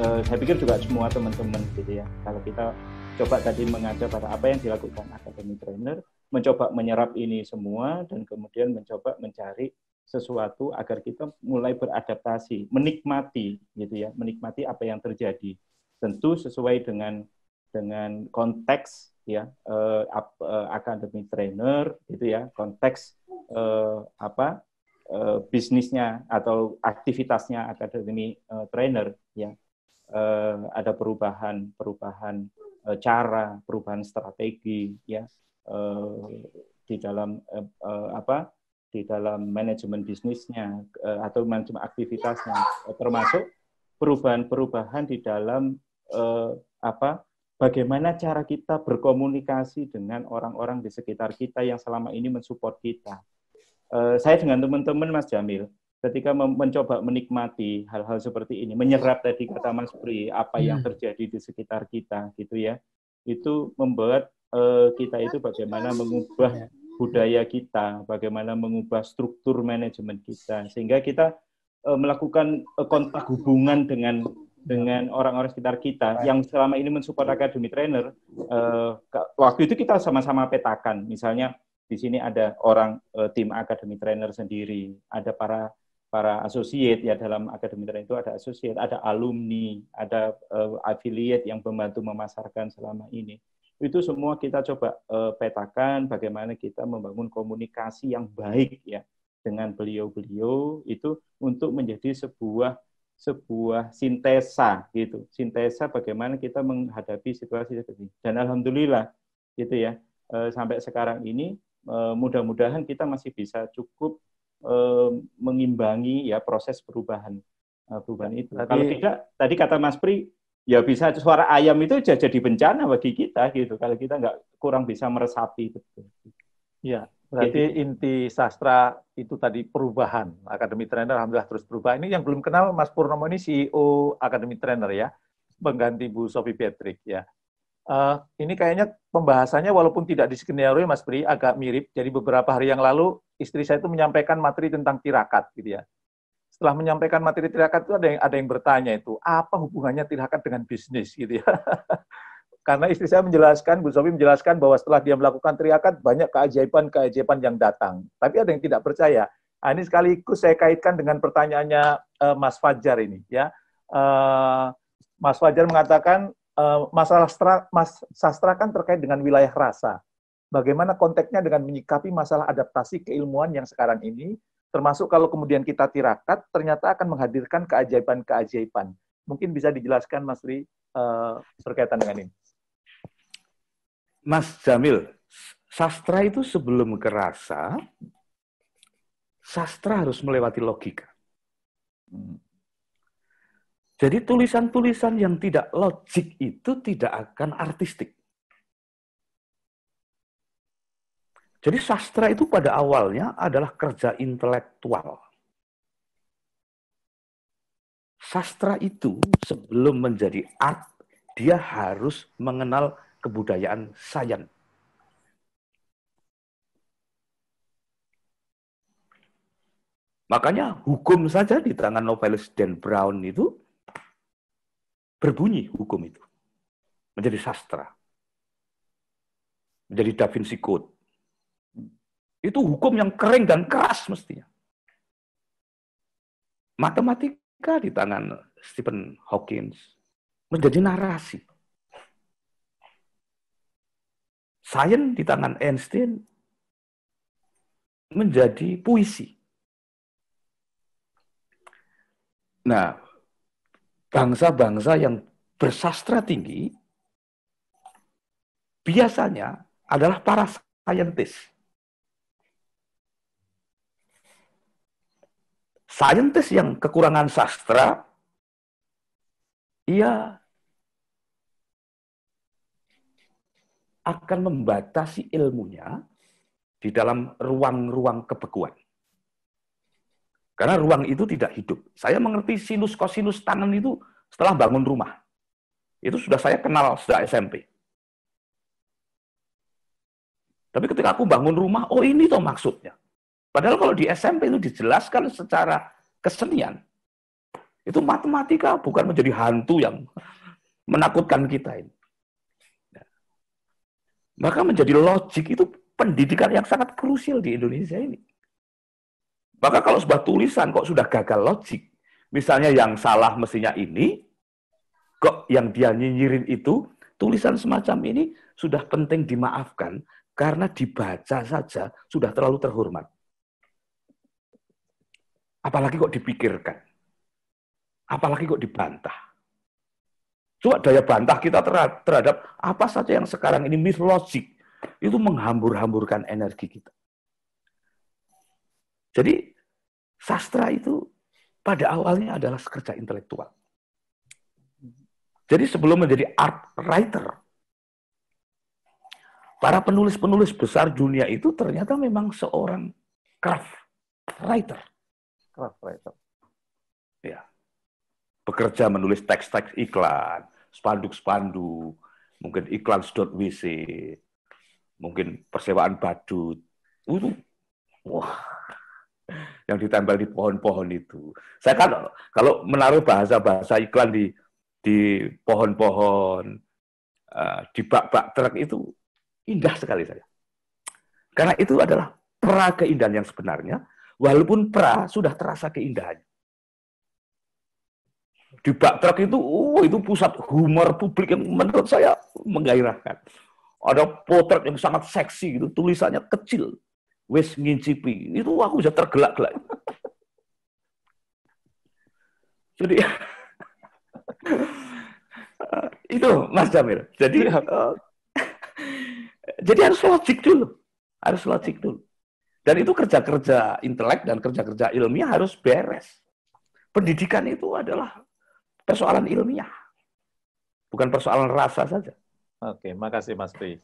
uh, saya pikir juga semua teman-teman gitu ya kalau kita coba tadi mengajar pada apa yang dilakukan akademi trainer mencoba menyerap ini semua dan kemudian mencoba mencari sesuatu agar kita mulai beradaptasi menikmati gitu ya menikmati apa yang terjadi tentu sesuai dengan dengan konteks ya eh, eh, akademi trainer gitu ya konteks eh, apa eh, bisnisnya atau aktivitasnya akademi eh, trainer ya eh, ada perubahan perubahan eh, cara, perubahan strategi ya eh, di dalam eh, eh, apa di dalam manajemen bisnisnya eh, atau manajemen aktivitasnya eh, termasuk perubahan-perubahan di dalam eh, apa bagaimana cara kita berkomunikasi dengan orang-orang di sekitar kita yang selama ini mensupport kita. Eh, saya dengan teman-teman Mas Jamil ketika mencoba menikmati hal-hal seperti ini, menyerap tadi kata Mas Pri apa yang hmm. terjadi di sekitar kita gitu ya, itu membuat uh, kita itu bagaimana mengubah budaya kita, bagaimana mengubah struktur manajemen kita sehingga kita uh, melakukan uh, kontak hubungan dengan dengan orang-orang sekitar kita yang selama ini mensupport Academy trainer uh, waktu itu kita sama-sama petakan misalnya di sini ada orang uh, tim Academy trainer sendiri ada para para associate ya dalam akademi itu ada associate, ada alumni, ada uh, affiliate yang membantu memasarkan selama ini. Itu semua kita coba uh, petakan bagaimana kita membangun komunikasi yang baik ya dengan beliau-beliau itu untuk menjadi sebuah sebuah sintesa gitu. Sintesa bagaimana kita menghadapi situasi seperti ini. Dan alhamdulillah gitu ya uh, sampai sekarang ini uh, mudah-mudahan kita masih bisa cukup Eh, mengimbangi ya proses perubahan eh, perubahan ya, itu. Tapi, kalau tidak, tadi kata Mas Pri, ya bisa suara ayam itu jadi bencana bagi kita gitu. Kalau kita nggak kurang bisa meresapi betul. Ya, berarti jadi, inti sastra itu tadi perubahan. Akademi Trainer alhamdulillah terus berubah. Ini yang belum kenal Mas Purnomo ini CEO Akademi Trainer ya, pengganti Bu Sofi Patrick ya. Uh, ini kayaknya pembahasannya walaupun tidak di skenario Mas Pri agak mirip. Jadi beberapa hari yang lalu istri saya itu menyampaikan materi tentang tirakat gitu ya. Setelah menyampaikan materi tirakat itu ada yang ada yang bertanya itu, apa hubungannya tirakat dengan bisnis gitu ya. Karena istri saya menjelaskan, Bu Sofi menjelaskan bahwa setelah dia melakukan tirakat banyak keajaiban-keajaiban yang datang. Tapi ada yang tidak percaya. Nah, ini sekaligus saya kaitkan dengan pertanyaannya uh, Mas Fajar ini ya. Uh, Mas Fajar mengatakan uh, masalah stra- mas, sastra kan terkait dengan wilayah rasa bagaimana konteksnya dengan menyikapi masalah adaptasi keilmuan yang sekarang ini, termasuk kalau kemudian kita tirakat, ternyata akan menghadirkan keajaiban-keajaiban. Mungkin bisa dijelaskan, Mas Ri, eh, berkaitan dengan ini. Mas Jamil, sastra itu sebelum kerasa, sastra harus melewati logika. Hmm. Jadi tulisan-tulisan yang tidak logik itu tidak akan artistik. Jadi sastra itu pada awalnya adalah kerja intelektual. Sastra itu sebelum menjadi art, dia harus mengenal kebudayaan sains. Makanya hukum saja di tangan novelis Dan Brown itu berbunyi hukum itu. Menjadi sastra. Menjadi Da Vinci Code. Itu hukum yang kering dan keras mestinya. Matematika di tangan Stephen Hawking menjadi narasi. Sains di tangan Einstein menjadi puisi. Nah, bangsa-bangsa yang bersastra tinggi biasanya adalah para saintis. saintis yang kekurangan sastra, ia akan membatasi ilmunya di dalam ruang-ruang kebekuan. Karena ruang itu tidak hidup. Saya mengerti sinus kosinus tangan itu setelah bangun rumah. Itu sudah saya kenal sejak SMP. Tapi ketika aku bangun rumah, oh ini toh maksudnya. Padahal kalau di SMP itu dijelaskan secara kesenian. Itu matematika bukan menjadi hantu yang menakutkan kita ini. Ya. Maka menjadi logik itu pendidikan yang sangat krusial di Indonesia ini. Maka kalau sebuah tulisan kok sudah gagal logik, misalnya yang salah mestinya ini, kok yang dia nyinyirin itu, tulisan semacam ini sudah penting dimaafkan karena dibaca saja sudah terlalu terhormat. Apalagi kok dipikirkan. Apalagi kok dibantah. Coba daya bantah kita terhadap apa saja yang sekarang ini mislogik. Itu menghambur-hamburkan energi kita. Jadi sastra itu pada awalnya adalah kerja intelektual. Jadi sebelum menjadi art writer, para penulis-penulis besar dunia itu ternyata memang seorang craft writer. Craft Ya. Bekerja menulis teks-teks iklan, spanduk-spanduk, mungkin iklan sedot WC, mungkin persewaan badut. Itu, wah, yang ditempel di pohon-pohon itu. Saya kan kalau menaruh bahasa-bahasa iklan di di pohon-pohon, uh, di bak-bak truk itu indah sekali saya. Karena itu adalah pra keindahan yang sebenarnya Walaupun pra sudah terasa keindahannya. Di bak truk itu, oh, itu pusat humor publik yang menurut saya menggairahkan. Ada potret yang sangat seksi gitu, tulisannya kecil. Wes ngincipi. Itu aku sudah tergelak-gelak. Jadi itu Mas Jamil. Jadi iya. eh, jadi harus logik dulu, harus logik dulu. Dan itu kerja-kerja intelek dan kerja-kerja ilmiah harus beres. Pendidikan itu adalah persoalan ilmiah. Bukan persoalan rasa saja. Oke, makasih Mas Pri.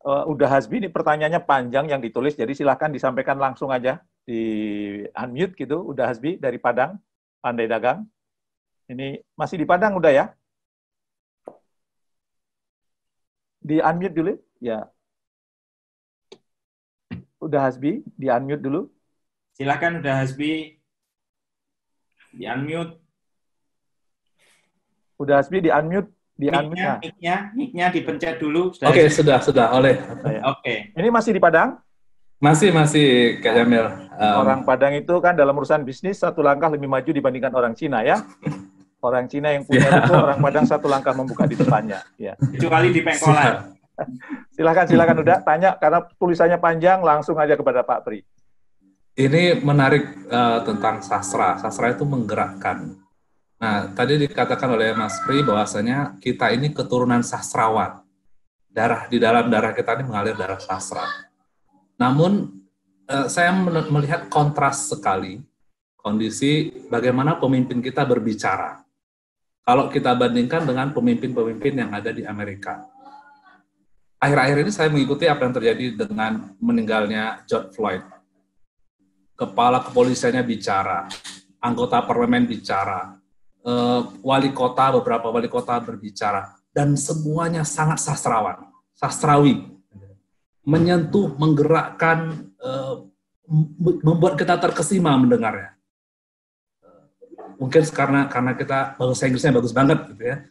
Uh, eh, udah Hasbi, ini pertanyaannya panjang yang ditulis, jadi silahkan disampaikan langsung aja di unmute gitu. Udah Hasbi dari Padang, pandai dagang. Ini masih di Padang udah ya? Di unmute dulu? Ya, udah Hasbi, di unmute dulu. silakan udah Hasbi, di unmute. Udah Hasbi di unmute, di unmute. Mic-nya, mic-nya dipencet dulu. Oke, okay, sudah, sudah, oleh. Oke. Okay. Ini masih di Padang? Masih, masih, Kak Jamil. Um, orang Padang itu kan dalam urusan bisnis satu langkah lebih maju dibandingkan orang Cina ya. Orang Cina yang punya yeah. itu orang Padang satu langkah membuka di depannya. Ya. Kecuali di Pengkolan silakan silakan udah tanya karena tulisannya panjang langsung aja kepada Pak Tri. Ini menarik uh, tentang sastra. Sastra itu menggerakkan. Nah, tadi dikatakan oleh Mas Pri bahwasanya kita ini keturunan sastrawan. Darah di dalam darah kita ini mengalir darah sastra. Namun uh, saya melihat kontras sekali kondisi bagaimana pemimpin kita berbicara. Kalau kita bandingkan dengan pemimpin-pemimpin yang ada di Amerika, akhir-akhir ini saya mengikuti apa yang terjadi dengan meninggalnya George Floyd. Kepala kepolisiannya bicara, anggota parlemen bicara, eh, wali kota, beberapa wali kota berbicara, dan semuanya sangat sastrawan, sastrawi, menyentuh, menggerakkan, eh, membuat kita terkesima mendengarnya. Mungkin karena karena kita bahasa Inggrisnya bagus banget gitu ya,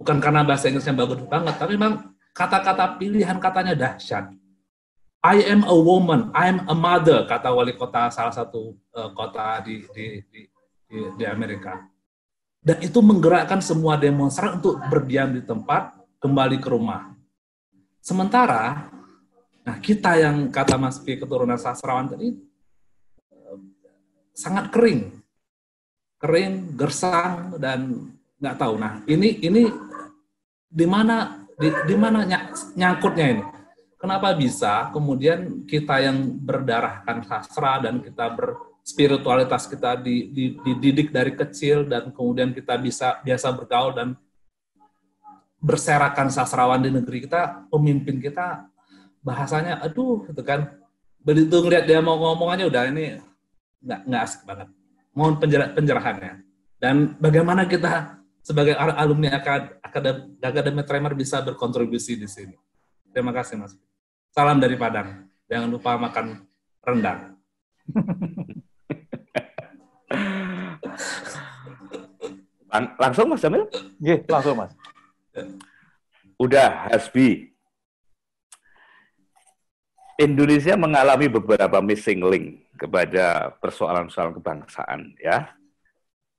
bukan karena bahasa Inggrisnya bagus banget, tapi memang Kata-kata pilihan katanya dahsyat. I am a woman, I am a mother, kata wali kota salah satu uh, kota di, di, di, di, Amerika. Dan itu menggerakkan semua demonstran untuk berdiam di tempat, kembali ke rumah. Sementara, nah kita yang kata Mas P keturunan sastrawan tadi, eh, sangat kering, kering, gersang, dan nggak tahu. Nah, ini ini di mana di, di mana nyangkutnya ini? Kenapa bisa kemudian kita yang berdarahkan sastra dan kita berspiritualitas kita dididik dari kecil dan kemudian kita bisa biasa bergaul dan berserakan sastrawan di negeri kita, pemimpin kita bahasanya aduh gitu kan. Begitu ngeliat dia mau ngomong aja udah ini nggak nggak asik banget. Mohon penjelasannya. Dan bagaimana kita sebagai alumni akad, akademi, akademi Tremor bisa berkontribusi di sini. Terima kasih Mas. Salam dari Padang. Jangan lupa makan rendang. langsung Mas Jamil? Iya, langsung Mas. Udah, Hasbi. Indonesia mengalami beberapa missing link kepada persoalan-persoalan kebangsaan ya.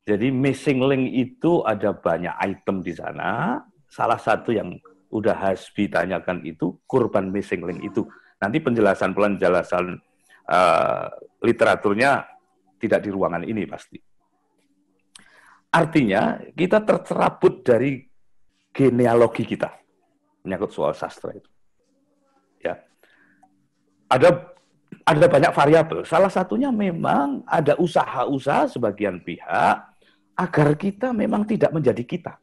Jadi missing link itu ada banyak item di sana. Salah satu yang udah Hasbi tanyakan itu kurban missing link itu. Nanti penjelasan penjelasan uh, literaturnya tidak di ruangan ini pasti. Artinya kita tercerabut dari genealogi kita menyangkut soal sastra itu. Ya. Ada ada banyak variabel. Salah satunya memang ada usaha-usaha sebagian pihak agar kita memang tidak menjadi kita.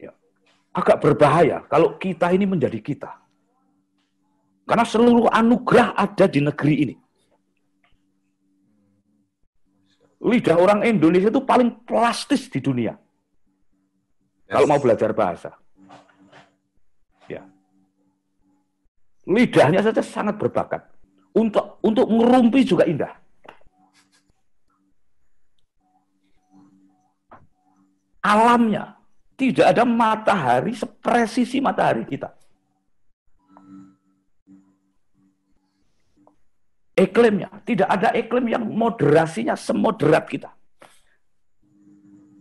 Ya. Agak berbahaya kalau kita ini menjadi kita. Karena seluruh anugerah ada di negeri ini. Lidah orang Indonesia itu paling plastis di dunia. Yes. Kalau mau belajar bahasa. Ya. Lidahnya saja sangat berbakat. Untuk untuk ngerumpi juga indah. alamnya. Tidak ada matahari sepresisi matahari kita. Iklimnya, tidak ada iklim yang moderasinya semoderat kita.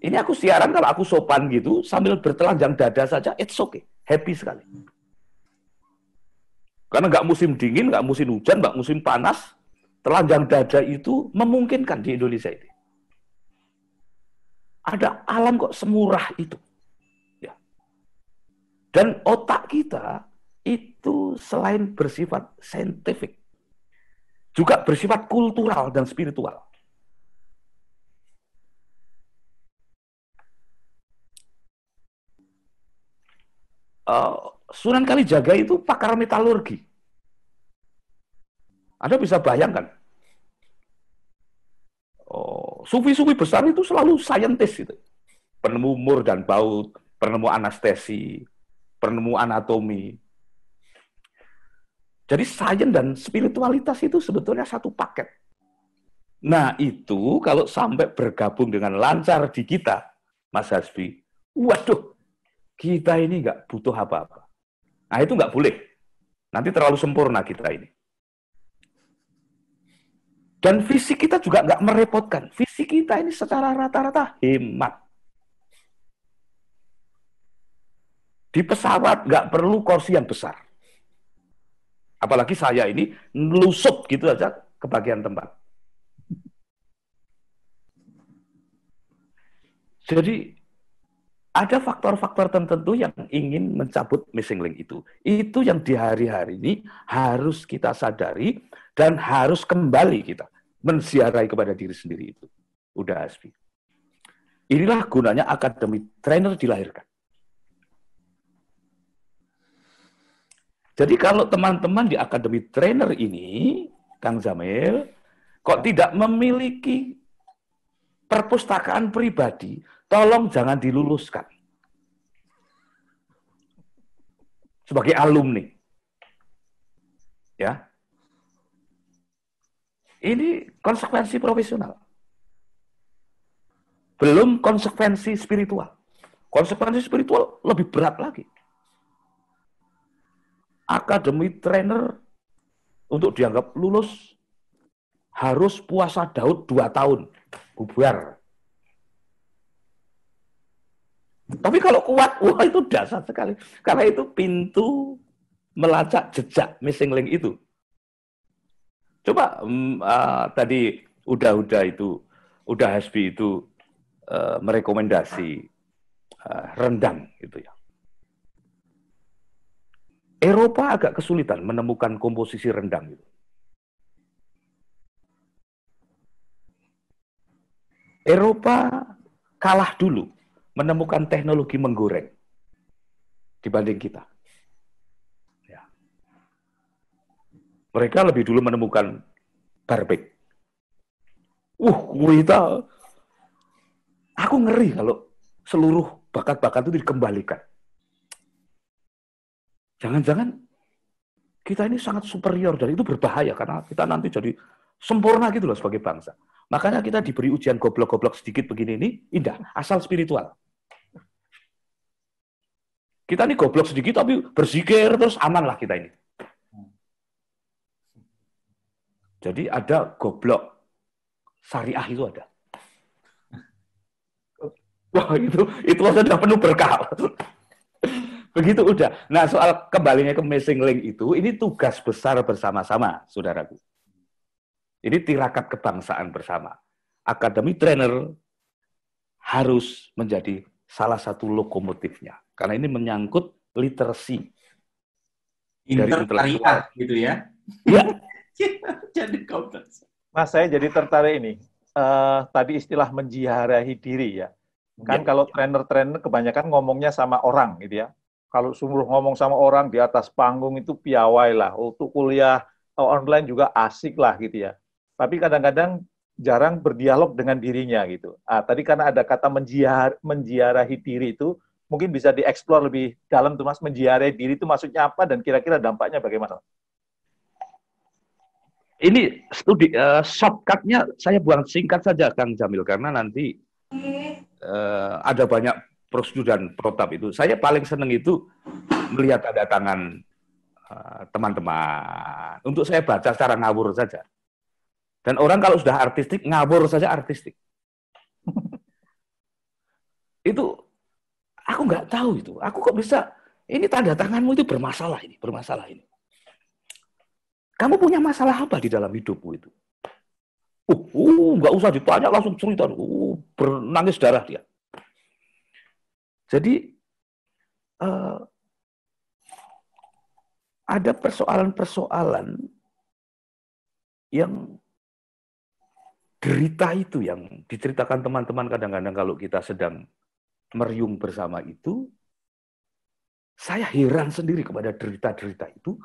Ini aku siaran kalau aku sopan gitu sambil bertelanjang dada saja, it's okay, happy sekali. Karena nggak musim dingin, nggak musim hujan, nggak musim panas, telanjang dada itu memungkinkan di Indonesia ini. Ada alam kok semurah itu. Ya. Dan otak kita itu selain bersifat saintifik, juga bersifat kultural dan spiritual. Uh, Sunan Kalijaga itu pakar metalurgi. Anda bisa bayangkan, sufi-sufi besar itu selalu saintis itu. Penemu mur dan baut, penemu anestesi, penemu anatomi. Jadi sains dan spiritualitas itu sebetulnya satu paket. Nah itu kalau sampai bergabung dengan lancar di kita, Mas Hasbi, waduh, kita ini nggak butuh apa-apa. Nah itu nggak boleh. Nanti terlalu sempurna kita ini. Dan fisik kita juga nggak merepotkan. Fisik kita ini secara rata-rata hemat. Di pesawat nggak perlu kursi yang besar. Apalagi saya ini lusup gitu aja ke bagian tempat. Jadi ada faktor-faktor tertentu yang ingin mencabut missing link itu. Itu yang di hari-hari ini harus kita sadari dan harus kembali kita mensiarai kepada diri sendiri itu. Udah Asbi. Inilah gunanya akademi trainer dilahirkan. Jadi kalau teman-teman di akademi trainer ini, Kang Jamil, kok tidak memiliki perpustakaan pribadi tolong jangan diluluskan. Sebagai alumni. Ya. Ini konsekuensi profesional. Belum konsekuensi spiritual. Konsekuensi spiritual lebih berat lagi. Akademi trainer untuk dianggap lulus harus puasa Daud dua tahun. Bubar. Tapi kalau kuat, wah itu dasar sekali. Karena itu pintu melacak jejak missing link itu. Coba um, uh, tadi udah-udah itu, udah HSB itu uh, merekomendasi uh, rendang itu ya. Eropa agak kesulitan menemukan komposisi rendang itu. Eropa kalah dulu menemukan teknologi menggoreng dibanding kita. Ya. Mereka lebih dulu menemukan barbek. Uh, kita, aku ngeri kalau seluruh bakat-bakat itu dikembalikan. Jangan-jangan kita ini sangat superior dan itu berbahaya karena kita nanti jadi sempurna gitu loh sebagai bangsa. Makanya kita diberi ujian goblok-goblok sedikit begini ini indah, asal spiritual. Kita ini goblok sedikit tapi berzikir terus aman lah kita ini. Jadi ada goblok syariah itu ada. Wah itu itu sudah penuh berkah. Begitu udah. Nah soal kembalinya ke missing link itu, ini tugas besar bersama-sama, saudaraku. Ini tirakat kebangsaan bersama. Akademi trainer harus menjadi salah satu lokomotifnya. Karena ini menyangkut literasi. Intertarikat gitu ya? Iya. jadi Mas, saya jadi tertarik ini. Uh, tadi istilah menjiharahi diri ya. Kan ya, kalau trainer-trainer kebanyakan ngomongnya sama orang gitu ya. Kalau sumur ngomong sama orang di atas panggung itu piawai lah. Untuk kuliah eh, online juga asik lah gitu ya tapi kadang-kadang jarang berdialog dengan dirinya gitu. Ah, tadi karena ada kata menjiar, menjiarahi diri itu, mungkin bisa dieksplor lebih dalam tuh mas, menjiarahi diri itu maksudnya apa dan kira-kira dampaknya bagaimana? Ini studi uh, shortcutnya saya buang singkat saja Kang Jamil karena nanti uh, ada banyak prosedur dan protap itu. Saya paling seneng itu melihat ada tangan eh, teman-teman uh, untuk saya baca secara ngawur saja dan orang kalau sudah artistik, ngabur saja artistik. itu aku nggak tahu itu. Aku kok bisa ini tanda tanganmu itu bermasalah ini, bermasalah ini. Kamu punya masalah apa di dalam hidupmu itu? Uh, uh nggak usah ditanya langsung cerita. Uh, bernangis darah dia. Jadi uh, ada persoalan-persoalan yang derita itu yang diceritakan teman-teman kadang-kadang kalau kita sedang meriung bersama itu, saya heran sendiri kepada derita-derita itu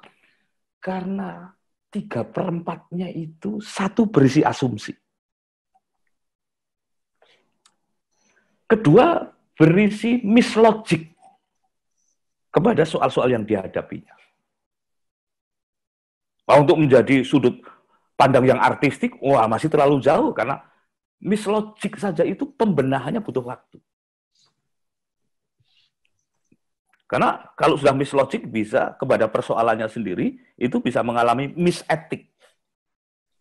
karena tiga perempatnya itu satu berisi asumsi. Kedua berisi mislogik kepada soal-soal yang dihadapinya. Nah, untuk menjadi sudut pandang yang artistik, wah masih terlalu jauh karena mislogik saja itu pembenahannya butuh waktu. Karena kalau sudah mislogik bisa kepada persoalannya sendiri itu bisa mengalami misetik.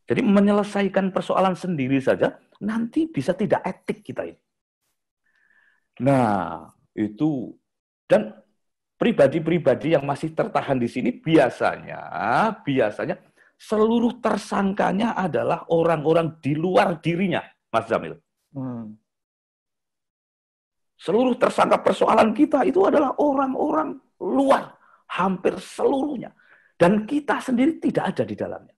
Jadi menyelesaikan persoalan sendiri saja nanti bisa tidak etik kita ini. Nah, itu dan pribadi-pribadi yang masih tertahan di sini biasanya biasanya seluruh tersangkanya adalah orang-orang di luar dirinya, Mas Jamil. Hmm. Seluruh tersangka persoalan kita itu adalah orang-orang luar, hampir seluruhnya. Dan kita sendiri tidak ada di dalamnya.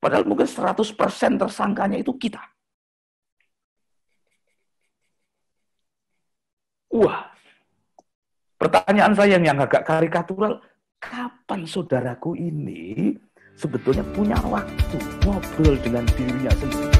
Padahal mungkin 100% tersangkanya itu kita. Wah, pertanyaan saya yang agak karikatural, kapan saudaraku ini sebetulnya punya waktu ngobrol dengan dirinya sendiri